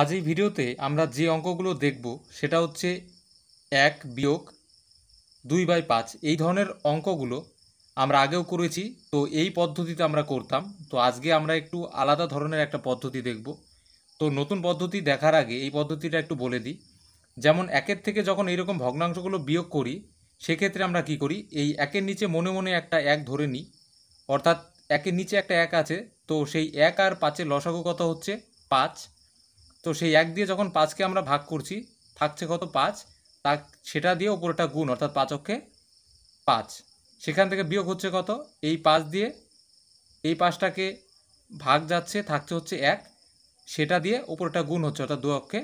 আজ এই ভিডিওতে আমরা যে অঙ্কগুলো দেখব সেটা হচ্ছে এক বিয়োগ দুই বাই পাঁচ এই ধরনের অঙ্কগুলো আমরা আগেও করেছি তো এই পদ্ধতিতে আমরা করতাম তো আজকে আমরা একটু আলাদা ধরনের একটা পদ্ধতি দেখব তো নতুন পদ্ধতি দেখার আগে এই পদ্ধতিটা একটু বলে দিই যেমন একের থেকে যখন এইরকম ভগ্নাংশগুলো বিয়োগ করি সেক্ষেত্রে আমরা কি করি এই একের নিচে মনে মনে একটা এক ধরে নিই অর্থাৎ একের নিচে একটা এক আছে তো সেই এক আর পাঁচের লসাগু কত হচ্ছে পাঁচ তো সেই এক দিয়ে যখন পাঁচকে আমরা ভাগ করছি থাকছে কত পাঁচ তা সেটা দিয়ে ওপরটা গুণ অর্থাৎ পাঁচ অক্ষে পাঁচ সেখান থেকে বিয়োগ হচ্ছে কত এই পাঁচ দিয়ে এই পাঁচটাকে ভাগ যাচ্ছে থাকছে হচ্ছে এক সেটা দিয়ে ওপরটা গুণ হচ্ছে অর্থাৎ দু অক্ষে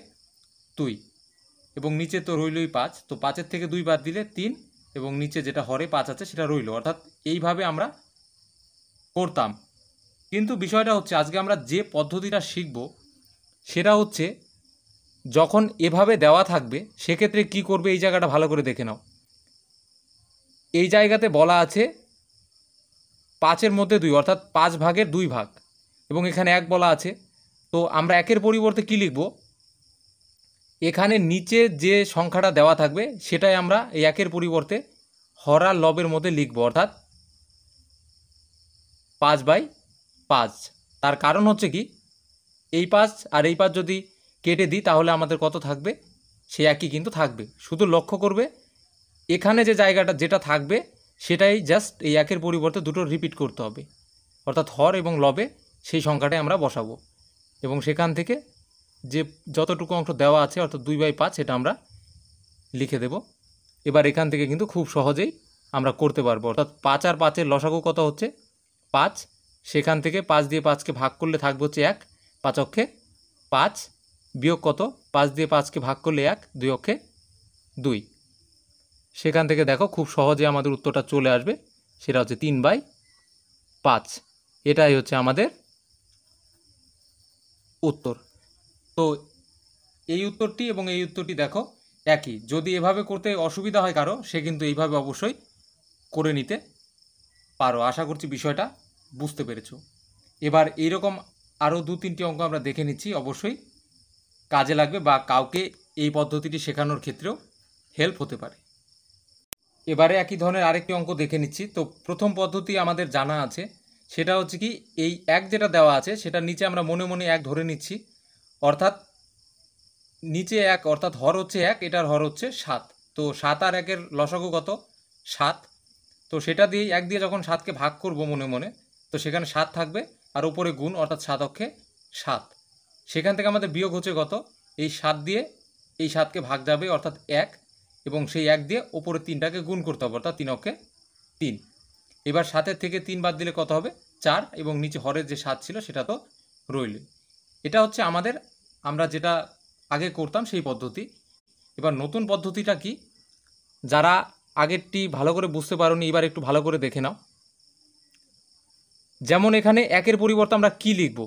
দুই এবং নিচে তো রইলই পাঁচ তো পাঁচের থেকে দুই বাদ দিলে তিন এবং নিচে যেটা হরে পাঁচ আছে সেটা রইল অর্থাৎ এইভাবে আমরা করতাম কিন্তু বিষয়টা হচ্ছে আজকে আমরা যে পদ্ধতিটা শিখব সেটা হচ্ছে যখন এভাবে দেওয়া থাকবে সেক্ষেত্রে কি করবে এই জায়গাটা ভালো করে দেখে নাও এই জায়গাতে বলা আছে পাঁচের মধ্যে দুই অর্থাৎ পাঁচ ভাগের দুই ভাগ এবং এখানে এক বলা আছে তো আমরা একের পরিবর্তে কি লিখব এখানে নিচে যে সংখ্যাটা দেওয়া থাকবে সেটাই আমরা এই একের পরিবর্তে হরা লবের মধ্যে লিখব অর্থাৎ পাঁচ বাই পাঁচ তার কারণ হচ্ছে কি এই পাঁচ আর এই পাঁচ যদি কেটে দিই তাহলে আমাদের কত থাকবে সে একই কিন্তু থাকবে শুধু লক্ষ্য করবে এখানে যে জায়গাটা যেটা থাকবে সেটাই জাস্ট এই একের পরিবর্তে দুটো রিপিট করতে হবে অর্থাৎ হর এবং লবে সেই সংখ্যাটাই আমরা বসাবো এবং সেখান থেকে যে যতটুকু অংশ দেওয়া আছে অর্থাৎ দুই বাই পাঁচ সেটা আমরা লিখে দেব এবার এখান থেকে কিন্তু খুব সহজেই আমরা করতে পারবো অর্থাৎ পাঁচ আর পাঁচের লসাগু কত হচ্ছে পাঁচ সেখান থেকে পাঁচ দিয়ে পাঁচকে ভাগ করলে থাকবে হচ্ছে এক পাঁচ অক্ষে পাঁচ বিয়োগ কত পাঁচ দিয়ে পাঁচকে ভাগ করলে এক দুই অক্ষে দুই সেখান থেকে দেখো খুব সহজে আমাদের উত্তরটা চলে আসবে সেটা হচ্ছে তিন বাই পাঁচ এটাই হচ্ছে আমাদের উত্তর তো এই উত্তরটি এবং এই উত্তরটি দেখো একই যদি এভাবে করতে অসুবিধা হয় কারো সে কিন্তু এইভাবে অবশ্যই করে নিতে পারো আশা করছি বিষয়টা বুঝতে পেরেছ এবার এইরকম আরও দু তিনটি অঙ্ক আমরা দেখে নিচ্ছি অবশ্যই কাজে লাগবে বা কাউকে এই পদ্ধতিটি শেখানোর ক্ষেত্রেও হেল্প হতে পারে এবারে একই ধরনের আরেকটি অঙ্ক দেখে নিচ্ছি তো প্রথম পদ্ধতি আমাদের জানা আছে সেটা হচ্ছে কি এই এক যেটা দেওয়া আছে সেটা নিচে আমরা মনে মনে এক ধরে নিচ্ছি অর্থাৎ নিচে এক অর্থাৎ হর হচ্ছে এক এটার হর হচ্ছে সাত তো সাত আর একের লসাগু কত সাত তো সেটা দিয়ে এক দিয়ে যখন সাতকে ভাগ করব মনে মনে তো সেখানে সাত থাকবে আর উপরে গুণ অর্থাৎ সাত অক্ষে সাত সেখান থেকে আমাদের বিয়োগ হচ্ছে কত এই সাত দিয়ে এই সাতকে ভাগ যাবে অর্থাৎ এক এবং সেই এক দিয়ে ওপরে তিনটাকে গুণ করতে হবে অর্থাৎ তিন অক্ষে তিন এবার সাতের থেকে তিন বাদ দিলে কত হবে চার এবং নিচে হরের যে সাত ছিল সেটা তো রইল এটা হচ্ছে আমাদের আমরা যেটা আগে করতাম সেই পদ্ধতি এবার নতুন পদ্ধতিটা কি যারা আগেরটি ভালো করে বুঝতে পারোনি এবার একটু ভালো করে দেখে নাও যেমন এখানে একের পরিবর্তে আমরা কি লিখব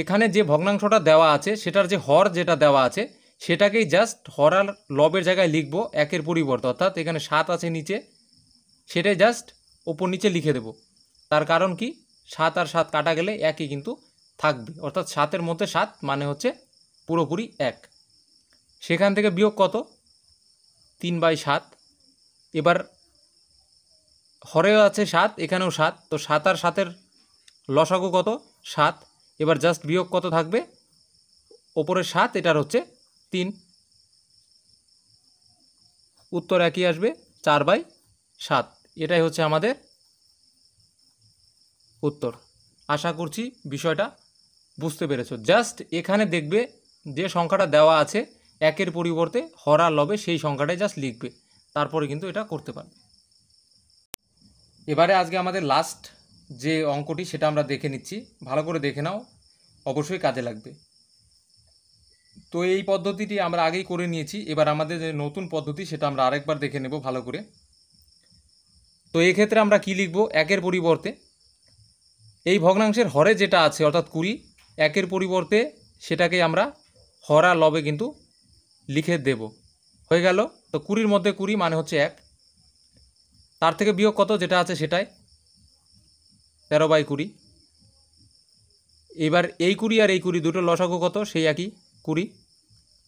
এখানে যে ভগ্নাংশটা দেওয়া আছে সেটার যে হর যেটা দেওয়া আছে সেটাকেই জাস্ট হর আর লবের জায়গায় লিখব একের পরিবর্তে অর্থাৎ এখানে সাত আছে নিচে সেটাই জাস্ট ওপর নিচে লিখে দেব তার কারণ কি সাত আর সাত কাটা গেলে একই কিন্তু থাকবে অর্থাৎ সাতের মধ্যে সাত মানে হচ্ছে পুরোপুরি এক সেখান থেকে বিয়োগ কত তিন বাই সাত এবার হরেও আছে সাত এখানেও সাত তো সাত আর সাতের লসাগু কত সাত এবার জাস্ট বিয়োগ কত থাকবে ওপরে সাত এটার হচ্ছে তিন উত্তর একই আসবে চার বাই সাত এটাই হচ্ছে আমাদের উত্তর আশা করছি বিষয়টা বুঝতে পেরেছো জাস্ট এখানে দেখবে যে সংখ্যাটা দেওয়া আছে একের পরিবর্তে হরা লবে সেই সংখ্যাটাই জাস্ট লিখবে তারপরে কিন্তু এটা করতে পারবে এবারে আজকে আমাদের লাস্ট যে অঙ্কটি সেটা আমরা দেখে নিচ্ছি ভালো করে দেখে নাও অবশ্যই কাজে লাগবে তো এই পদ্ধতিটি আমরা আগেই করে নিয়েছি এবার আমাদের যে নতুন পদ্ধতি সেটা আমরা আরেকবার দেখে নেব ভালো করে তো এক্ষেত্রে আমরা কি লিখব একের পরিবর্তে এই ভগ্নাংশের হরে যেটা আছে অর্থাৎ কুড়ি একের পরিবর্তে সেটাকে আমরা হরা লবে কিন্তু লিখে দেব হয়ে গেল তো কুড়ির মধ্যে কুড়ি মানে হচ্ছে এক তার থেকে বিয়োগ কত যেটা আছে সেটাই তেরো বাই কুড়ি এবার এই কুড়ি আর এই কুড়ি দুটো লসাগু কত সেই একই কুড়ি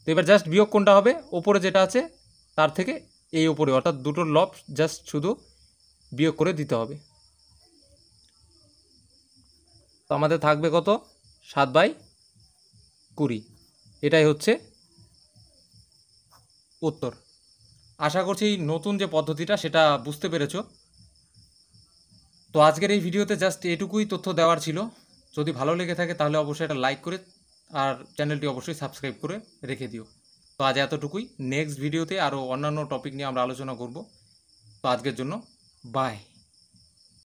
তো এবার জাস্ট বিয়োগ কোনটা হবে ওপরে যেটা আছে তার থেকে এই ওপরে অর্থাৎ দুটোর লব জাস্ট শুধু বিয়োগ করে দিতে হবে তো আমাদের থাকবে কত সাত বাই কুড়ি এটাই হচ্ছে উত্তর আশা করছি নতুন যে পদ্ধতিটা সেটা বুঝতে পেরেছো তো আজকের এই ভিডিওতে জাস্ট এটুকুই তথ্য দেওয়ার ছিল যদি ভালো লেগে থাকে তাহলে অবশ্যই এটা লাইক করে আর চ্যানেলটি অবশ্যই সাবস্ক্রাইব করে রেখে দিও তো আজ এতটুকুই নেক্সট ভিডিওতে আরও অন্যান্য টপিক নিয়ে আমরা আলোচনা করব তো আজকের জন্য বাই